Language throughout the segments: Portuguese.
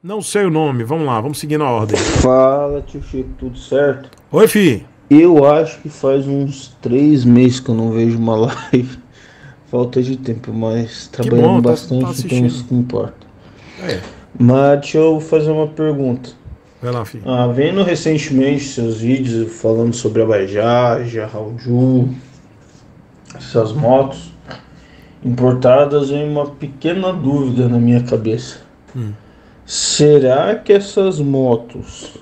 Não sei o nome, vamos lá, vamos seguir na ordem. Fala, tio Chico, tudo certo? Oi, fi. Eu acho que faz uns três meses que eu não vejo uma live. Falta de tempo, mas trabalhando bom, tá- bastante, tá, tá então isso que importa. É. Mas deixa eu fazer uma pergunta. Vai lá, filho. Ah, vendo recentemente seus vídeos falando sobre a Bajaja, Raulju, essas motos importadas, vem uma pequena dúvida na minha cabeça. Hum. Será que essas motos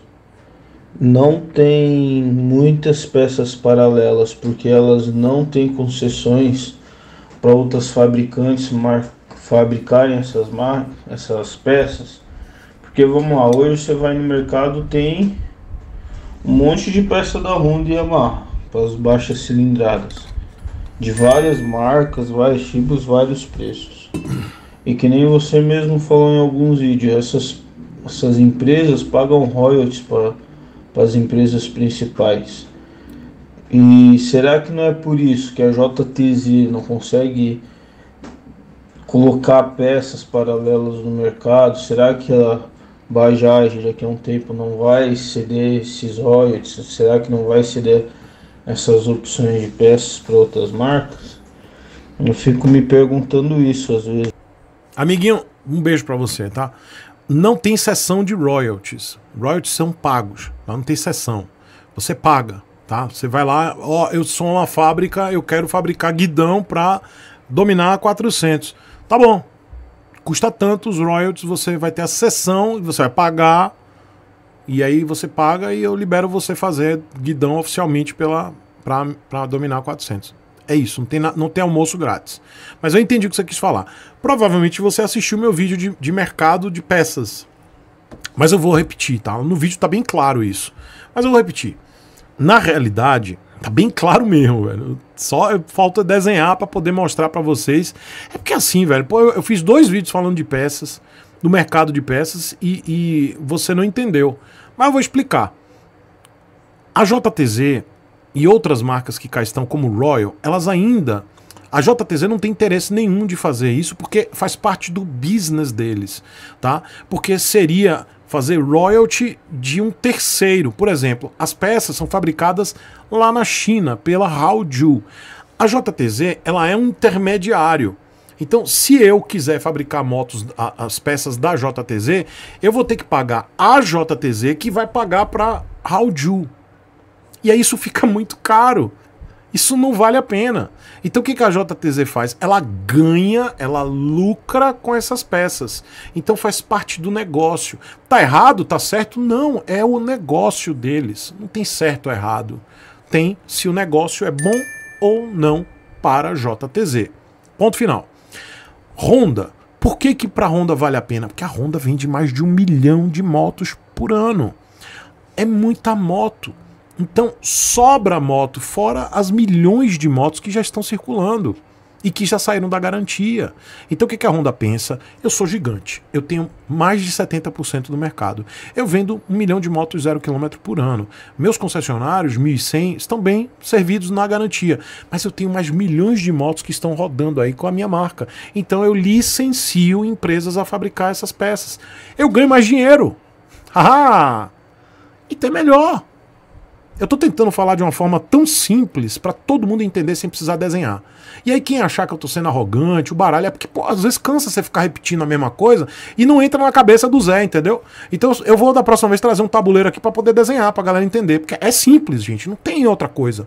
não têm muitas peças paralelas porque elas não têm concessões para outras fabricantes fabricarem essas mar essas peças? Porque vamos lá, hoje você vai no mercado tem um monte de peça da Honda e Yamaha para as baixas cilindradas de várias marcas, vários tipos, vários preços. E que nem você mesmo falou em alguns vídeos, essas, essas empresas pagam royalties para as empresas principais. E será que não é por isso que a JTZ não consegue colocar peças paralelas no mercado? Será que a Bajaj daqui a um tempo não vai ceder esses royalties? Será que não vai ceder essas opções de peças para outras marcas? Eu fico me perguntando isso às vezes. Amiguinho, um beijo para você, tá? Não tem sessão de royalties. Royalties são pagos, tá? não tem sessão. Você paga, tá? Você vai lá, ó, eu sou uma fábrica, eu quero fabricar guidão para dominar 400. Tá bom. Custa tanto os royalties, você vai ter a sessão, você vai pagar e aí você paga e eu libero você fazer guidão oficialmente pela para dominar 400. É isso, não tem, não tem almoço grátis. Mas eu entendi o que você quis falar. Provavelmente você assistiu meu vídeo de, de mercado de peças. Mas eu vou repetir, tá? No vídeo tá bem claro isso. Mas eu vou repetir. Na realidade, tá bem claro mesmo, velho. Só falta desenhar para poder mostrar para vocês. É porque é assim, velho, pô, eu, eu, fiz dois vídeos falando de peças, do mercado de peças, e, e você não entendeu. Mas eu vou explicar. A JTZ e outras marcas que cá estão, como Royal, elas ainda. A JTZ não tem interesse nenhum de fazer isso porque faz parte do business deles, tá? Porque seria fazer royalty de um terceiro. Por exemplo, as peças são fabricadas lá na China pela Haoju. A JTZ ela é um intermediário. Então, se eu quiser fabricar motos, as peças da JTZ, eu vou ter que pagar a JTZ que vai pagar para Haoju. E aí isso fica muito caro. Isso não vale a pena. Então o que a JTZ faz? Ela ganha, ela lucra com essas peças. Então faz parte do negócio. Tá errado? Tá certo? Não, é o negócio deles. Não tem certo ou errado. Tem se o negócio é bom ou não para a JTZ. Ponto final. Honda. Por que que para Honda vale a pena? Porque a Honda vende mais de um milhão de motos por ano. É muita moto então sobra moto, fora as milhões de motos que já estão circulando e que já saíram da garantia. Então o que a Honda pensa? Eu sou gigante, eu tenho mais de 70% do mercado. Eu vendo um milhão de motos zero quilômetro por ano. Meus concessionários, 1.100, estão bem servidos na garantia. Mas eu tenho mais milhões de motos que estão rodando aí com a minha marca. Então eu licencio empresas a fabricar essas peças. Eu ganho mais dinheiro. Ah, então é melhor. Eu estou tentando falar de uma forma tão simples para todo mundo entender sem precisar desenhar. E aí quem achar que eu estou sendo arrogante, o baralho é porque pô, às vezes cansa você ficar repetindo a mesma coisa e não entra na cabeça do Zé, entendeu? Então eu vou da próxima vez trazer um tabuleiro aqui para poder desenhar para a galera entender, porque é simples, gente, não tem outra coisa.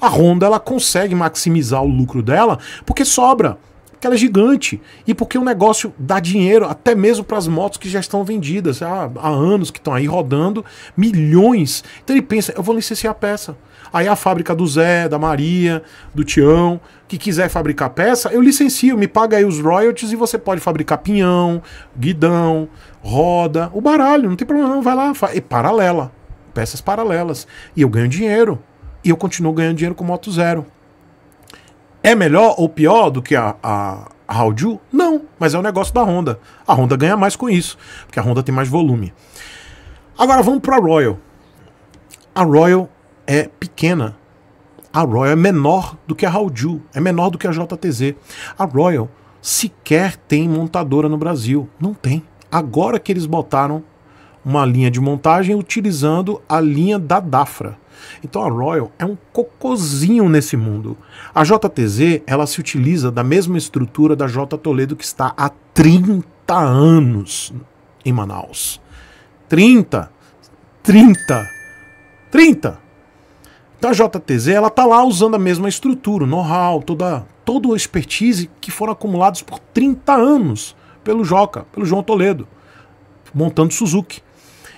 A Honda ela consegue maximizar o lucro dela porque sobra porque ela é gigante e porque o negócio dá dinheiro até mesmo para as motos que já estão vendidas há, ah, há anos, que estão aí rodando, milhões. Então ele pensa, eu vou licenciar a peça. Aí a fábrica do Zé, da Maria, do Tião, que quiser fabricar peça, eu licencio, me paga aí os royalties e você pode fabricar pinhão, guidão, roda, o baralho, não tem problema não, vai lá, e paralela, peças paralelas. E eu ganho dinheiro, e eu continuo ganhando dinheiro com moto zero. É melhor ou pior do que a, a, a Hauju? Não, mas é o um negócio da Honda. A Honda ganha mais com isso, porque a Honda tem mais volume. Agora vamos para a Royal. A Royal é pequena. A Royal é menor do que a Hauju, é menor do que a JTZ. A Royal sequer tem montadora no Brasil, não tem. Agora que eles botaram uma linha de montagem utilizando a linha da Dafra. Então a Royal é um cocozinho nesse mundo. A JTZ, ela se utiliza da mesma estrutura da J Toledo que está há 30 anos em Manaus. 30, 30, 30. Então a JTZ, ela tá lá usando a mesma estrutura, know-how, toda toda a expertise que foram acumulados por 30 anos pelo Joca, pelo João Toledo, montando Suzuki.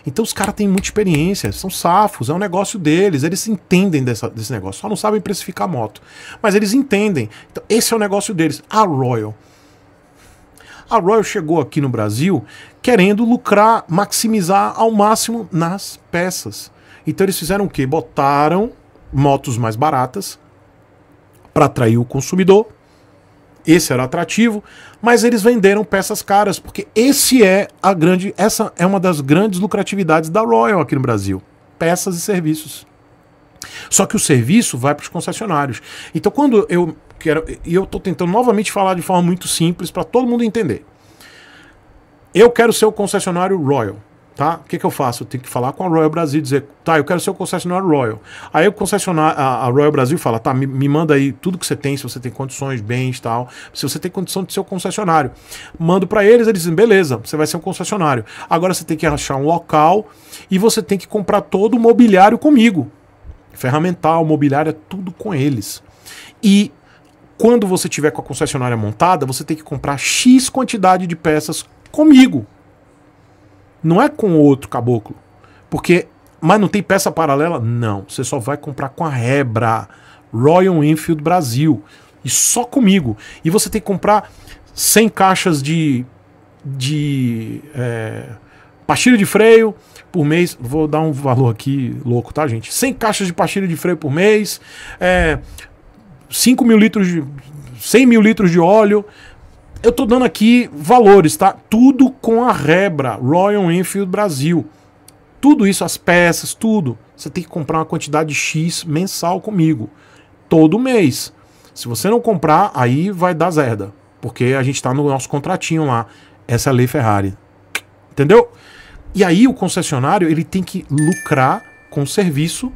Então os caras têm muita experiência, são safos, é um negócio deles, eles entendem dessa, desse negócio, só não sabem precificar moto. Mas eles entendem. Então esse é o negócio deles. A Royal. A Royal chegou aqui no Brasil querendo lucrar, maximizar ao máximo nas peças. Então eles fizeram o quê? Botaram motos mais baratas para atrair o consumidor esse era atrativo, mas eles venderam peças caras, porque esse é a grande, essa é uma das grandes lucratividades da Royal aqui no Brasil, peças e serviços. Só que o serviço vai para os concessionários. Então quando eu quero, e eu estou tentando novamente falar de forma muito simples para todo mundo entender. Eu quero ser o concessionário Royal tá? O que, que eu faço? Eu tenho que falar com a Royal Brasil e dizer, tá, eu quero ser o concessionário Royal. Aí o concessionário, a, a Royal Brasil fala, tá, me, me, manda aí tudo que você tem, se você tem condições, bens tal, se você tem condição de ser o concessionário. Mando para eles, eles dizem, beleza, você vai ser um concessionário. Agora você tem que achar um local e você tem que comprar todo o mobiliário comigo. Ferramental, mobiliário, é tudo com eles. E quando você tiver com a concessionária montada, você tem que comprar X quantidade de peças comigo. Não é com outro caboclo. Porque. Mas não tem peça paralela? Não. Você só vai comprar com a Rebra. Royal Enfield Brasil. E só comigo. E você tem que comprar 100 caixas de. de. É, pastilha de freio por mês. Vou dar um valor aqui louco, tá, gente? 100 caixas de pastilha de freio por mês. É, 5 mil litros de. 100 mil litros de óleo. Eu tô dando aqui valores, tá? Tudo com a Rebra, Royal Enfield Brasil. Tudo isso, as peças, tudo. Você tem que comprar uma quantidade X mensal comigo. Todo mês. Se você não comprar, aí vai dar zerda. Porque a gente tá no nosso contratinho lá. Essa é a lei Ferrari. Entendeu? E aí o concessionário, ele tem que lucrar com o serviço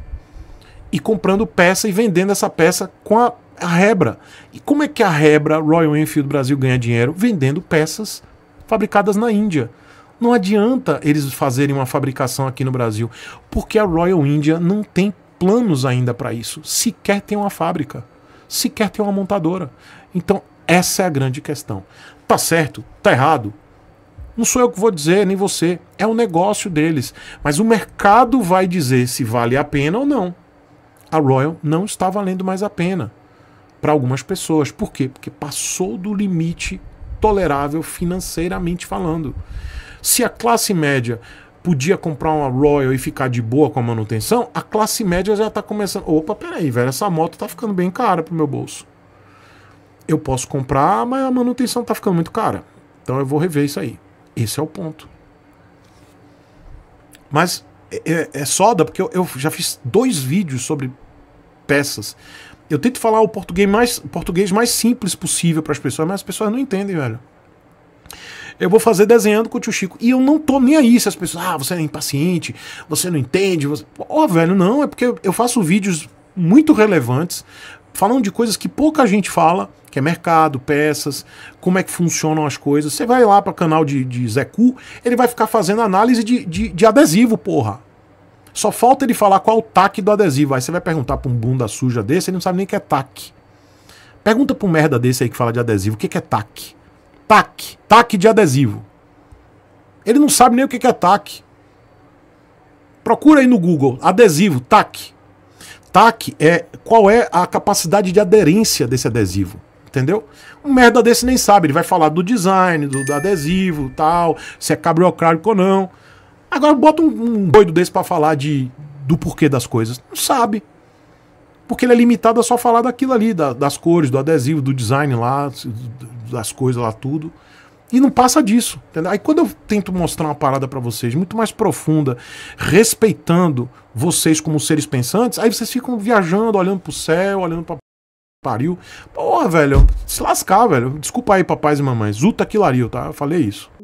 e comprando peça e vendendo essa peça com a a Rebra. E como é que a Rebra Royal Enfield Brasil ganha dinheiro? Vendendo peças fabricadas na Índia. Não adianta eles fazerem uma fabricação aqui no Brasil, porque a Royal India não tem planos ainda para isso. Sequer tem uma fábrica, sequer tem uma montadora. Então, essa é a grande questão. Tá certo? Tá errado? Não sou eu que vou dizer, nem você. É o negócio deles. Mas o mercado vai dizer se vale a pena ou não. A Royal não está valendo mais a pena para algumas pessoas. Por quê? Porque passou do limite tolerável financeiramente falando. Se a classe média podia comprar uma Royal e ficar de boa com a manutenção, a classe média já está começando. Opa, peraí, velho, essa moto tá ficando bem cara pro meu bolso. Eu posso comprar, mas a manutenção tá ficando muito cara. Então eu vou rever isso aí. Esse é o ponto. Mas é, é, é soda, porque eu, eu já fiz dois vídeos sobre peças eu tento falar o português mais, português mais simples possível para as pessoas, mas as pessoas não entendem, velho. Eu vou fazer desenhando com o tio Chico. E eu não tô nem aí se as pessoas. Ah, você é impaciente, você não entende. Ó, você... oh, velho, não. É porque eu faço vídeos muito relevantes, falando de coisas que pouca gente fala, que é mercado, peças, como é que funcionam as coisas. Você vai lá para o canal de, de Zé Cu, ele vai ficar fazendo análise de, de, de adesivo, porra. Só falta ele falar qual o taque do adesivo. Aí você vai perguntar pra um bunda suja desse, ele não sabe nem o que é taque. Pergunta pra um merda desse aí que fala de adesivo, o que, é taque? Taque. Taque de adesivo. Ele não sabe nem o que, é taque. Procura aí no Google, adesivo, tac. Tac é qual é a capacidade de aderência desse adesivo entendeu? Um merda desse nem sabe, ele vai falar do design, do, do adesivo, tal, se é cabriocrático ou não. Agora bota um, um doido desse para falar de do porquê das coisas. Não sabe. Porque ele é limitado a só falar daquilo ali, da, das cores, do adesivo, do design lá, das coisas lá, tudo. E não passa disso. Entendeu? Aí quando eu tento mostrar uma parada para vocês muito mais profunda, respeitando vocês como seres pensantes, aí vocês ficam viajando, olhando pro céu, olhando pra pariu. Porra, velho, se lascar, velho. Desculpa aí, papais e mamães. Zuta que tá? Eu falei isso.